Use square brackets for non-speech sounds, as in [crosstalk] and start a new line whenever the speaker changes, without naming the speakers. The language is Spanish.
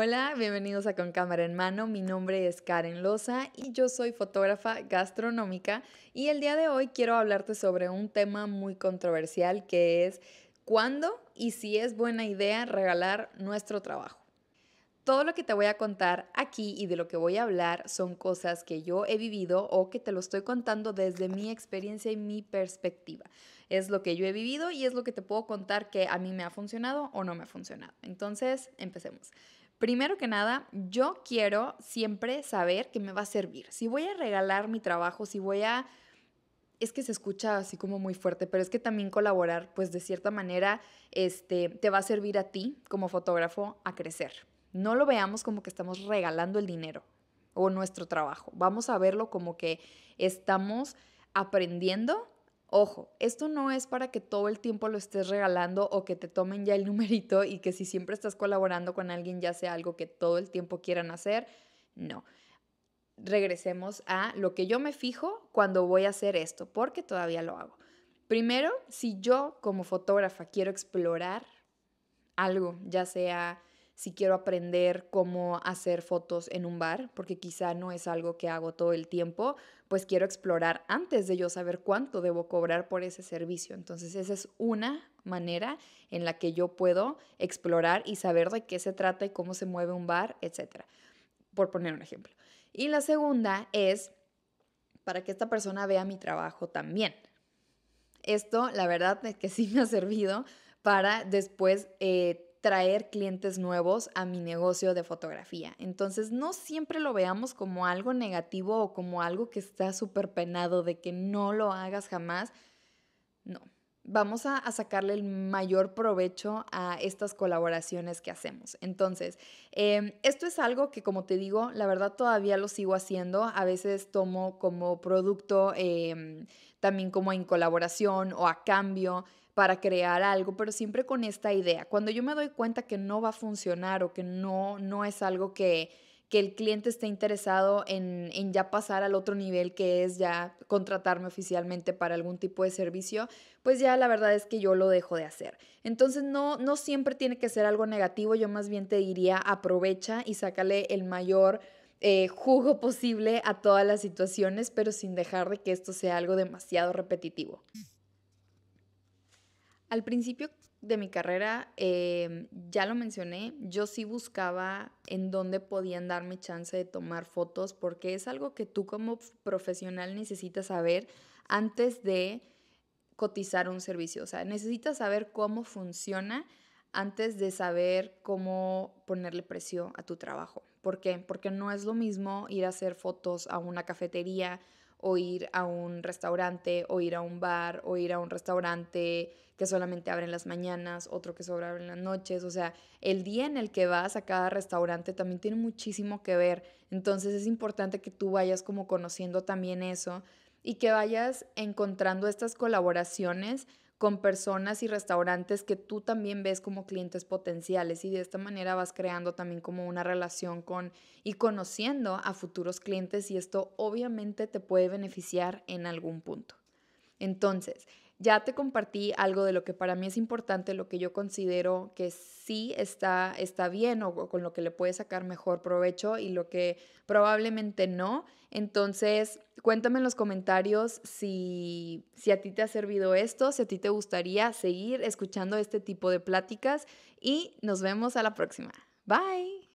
Hola, bienvenidos a Con Cámara en Mano. Mi nombre es Karen Loza y yo soy fotógrafa gastronómica y el día de hoy quiero hablarte sobre un tema muy controversial que es cuándo y si es buena idea regalar nuestro trabajo. Todo lo que te voy a contar aquí y de lo que voy a hablar son cosas que yo he vivido o que te lo estoy contando desde mi experiencia y mi perspectiva. Es lo que yo he vivido y es lo que te puedo contar que a mí me ha funcionado o no me ha funcionado. Entonces, empecemos. Primero que nada, yo quiero siempre saber que me va a servir. Si voy a regalar mi trabajo, si voy a... Es que se escucha así como muy fuerte, pero es que también colaborar, pues de cierta manera, este, te va a servir a ti como fotógrafo a crecer. No lo veamos como que estamos regalando el dinero o nuestro trabajo. Vamos a verlo como que estamos aprendiendo Ojo, esto no es para que todo el tiempo lo estés regalando o que te tomen ya el [laughs] numerito y que si siempre estás colaborando con alguien ya sea algo que todo el tiempo quieran hacer. No. Regresemos a lo que yo me fijo cuando voy a hacer esto, porque todavía lo hago. Primero, si yo como fotógrafa quiero explorar algo, ya sea si quiero aprender cómo hacer fotos en un bar, porque quizá no es algo que hago todo el tiempo, pues quiero explorar antes de yo saber cuánto debo cobrar por ese servicio. Entonces esa es una manera en la que yo puedo explorar y saber de qué se trata y cómo se mueve un bar, etcétera, por poner un ejemplo. Y la segunda es para que esta persona vea mi trabajo también. Esto, la verdad, es que sí me ha servido para después eh, traer clientes nuevos a mi negocio de fotografía. Entonces, no siempre lo veamos como algo negativo o como algo que está súper penado de que no lo hagas jamás. No, vamos a, sacarle el mayor provecho a estas colaboraciones que hacemos. Entonces, em, esto es algo que, como te digo, la verdad todavía lo sigo haciendo. A veces tomo como producto, em, también como en colaboración o a cambio, para crear algo, pero siempre con esta idea. Cuando yo me doy cuenta que no va a funcionar o que no, no es algo que, el cliente esté interesado en, ya pasar al otro nivel que es ya contratarme oficialmente para algún tipo de servicio, pues ya la verdad es que yo lo dejo de hacer. Entonces no, no siempre tiene que ser algo negativo, yo más bien te diría aprovecha y sácale el mayor eh, jugo posible a todas las situaciones, pero sin dejar de que esto sea algo demasiado repetitivo. Al principio de mi carrera, eh, ya lo mencioné, yo sí buscaba en dónde podían darme chance de tomar fotos porque es algo que tú como profesional necesitas saber antes de cotizar un servicio. O sea, necesitas saber cómo funciona antes de saber cómo ponerle precio a tu trabajo. ¿Por qué? Porque no es lo mismo ir a hacer fotos a una cafetería o ir a un restaurante, o ir a un bar, o ir a un restaurante que solamente abre en las mañanas, otro que solo abre en las noches. O sea, el día en el que vas a cada restaurante también tiene muchísimo que ver. Entonces es importante que tú vayas como conociendo también eso y que vayas encontrando estas colaboraciones con personas y restaurantes que tú también ves como clientes potenciales y de esta manera vas creando también como una relación con y conociendo a futuros clientes y esto obviamente te puede beneficiar en algún punto. Entonces, ya te compartí algo de lo que para mí es importante, lo que yo considero que sí está, está bien o, con lo que le puedes sacar mejor provecho y lo que probablemente no. Entonces, cuéntame en los comentarios si, si a ti te ha servido esto, si a ti te gustaría seguir escuchando este tipo de pláticas y nos vemos a la próxima. Bye.